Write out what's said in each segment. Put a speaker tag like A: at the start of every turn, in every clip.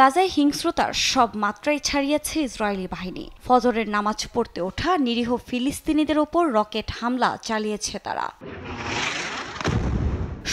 A: গাজায় হিংস্রতার সব মাত্রাই ছাড়িয়েছে ইসরায়েলি বাহিনী ফজরের নামাজ পড়তে ওঠা নিরীহ ফিলিস্তিনিদের ওপর রকেট হামলা চালিয়েছে তারা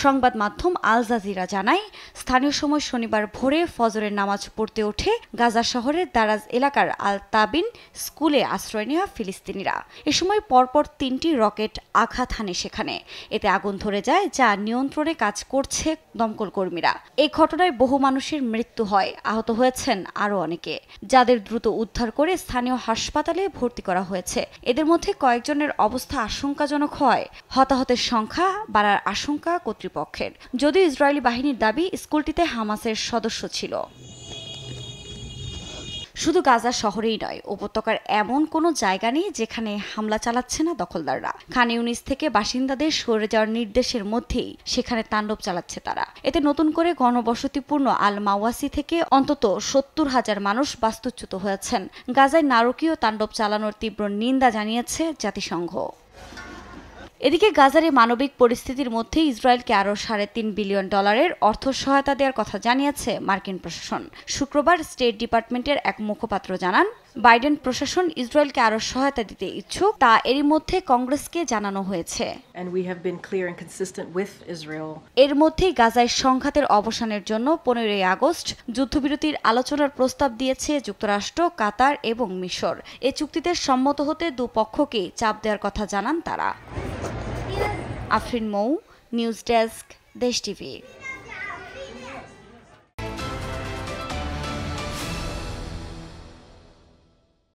A: সংবাদ মাধ্যম আল জাজিরা জানায় স্থানীয় সময় শনিবার ভোরে ফজরের নামাজ পড়তে ওঠে গাজা শহরের দারাজ এলাকার আল তাবিন স্কুলে আশ্রয় নেওয়া ফিলিস্তিনিরা এ সময় পরপর তিনটি রকেট আঘাত হানে সেখানে এতে আগুন ধরে যায় যা নিয়ন্ত্রণে কাজ করছে দমকল কর্মীরা এই ঘটনায় বহু মানুষের মৃত্যু হয় আহত হয়েছেন আরও অনেকে যাদের দ্রুত উদ্ধার করে স্থানীয় হাসপাতালে ভর্তি করা হয়েছে এদের মধ্যে কয়েকজনের অবস্থা আশঙ্কাজনক হয় হতাহতের সংখ্যা বাড়ার আশঙ্কা কর্তৃপক্ষ পক্ষের যদিও ইসরায়েলি বাহিনীর দাবি স্কুলটিতে হামাসের সদস্য ছিল শুধু গাজা শহরেই নয় উপত্যকার এমন কোনো জায়গা নেই যেখানে হামলা চালাচ্ছে না দখলদাররা খান ইউনিস থেকে বাসিন্দাদের সরে যাওয়ার নির্দেশের মধ্যেই সেখানে তাণ্ডব চালাচ্ছে তারা এতে নতুন করে গণবসতিপূর্ণ আল মাওয়াসি থেকে অন্তত সত্তর হাজার মানুষ বাস্তুচ্যুত হয়েছেন গাজায় নারকীয় তাণ্ডব চালানোর তীব্র নিন্দা জানিয়েছে জাতিসংঘ এদিকে গাজারে মানবিক পরিস্থিতির মধ্যে ইসরায়েলকে আরও সাড়ে তিন বিলিয়ন ডলারের অর্থ সহায়তা দেওয়ার কথা জানিয়েছে মার্কিন প্রশাসন শুক্রবার স্টেট ডিপার্টমেন্টের এক মুখপাত্র জানান বাইডেন প্রশাসন ইসরায়েলকে আরও সহায়তা দিতে ইচ্ছুক তা এরই মধ্যে কংগ্রেসকে জানানো হয়েছে এর মধ্যে গাজায় সংঘাতের অবসানের জন্য পনেরোই আগস্ট যুদ্ধবিরতির আলোচনার প্রস্তাব দিয়েছে যুক্তরাষ্ট্র কাতার এবং মিশর এ চুক্তিতে সম্মত হতে দুপক্ষকেই চাপ দেওয়ার কথা জানান তারা Afrin Mou news desk Desh TV